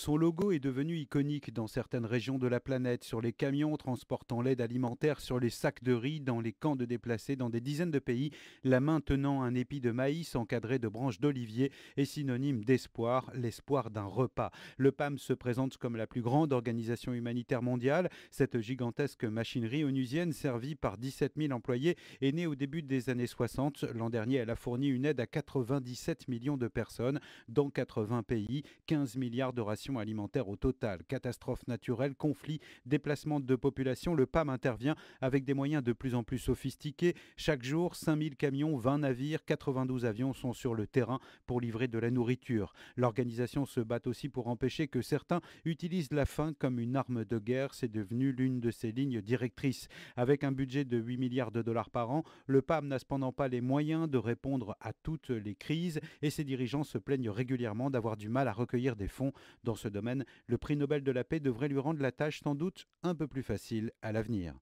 Son logo est devenu iconique dans certaines régions de la planète, sur les camions transportant l'aide alimentaire, sur les sacs de riz, dans les camps de déplacés, dans des dizaines de pays. La main tenant un épi de maïs encadré de branches d'olivier est synonyme d'espoir, l'espoir d'un repas. Le PAM se présente comme la plus grande organisation humanitaire mondiale. Cette gigantesque machinerie onusienne, servie par 17 000 employés, est née au début des années 60. L'an dernier, elle a fourni une aide à 97 millions de personnes dans 80 pays, 15 milliards de rations alimentaire au total. Catastrophes naturelles, conflits, déplacements de population, le PAM intervient avec des moyens de plus en plus sophistiqués. Chaque jour, 5000 camions, 20 navires, 92 avions sont sur le terrain pour livrer de la nourriture. L'organisation se bat aussi pour empêcher que certains utilisent la faim comme une arme de guerre. C'est devenu l'une de ses lignes directrices. Avec un budget de 8 milliards de dollars par an, le PAM n'a cependant pas les moyens de répondre à toutes les crises et ses dirigeants se plaignent régulièrement d'avoir du mal à recueillir des fonds dans dans ce domaine, le prix Nobel de la paix devrait lui rendre la tâche sans doute un peu plus facile à l'avenir.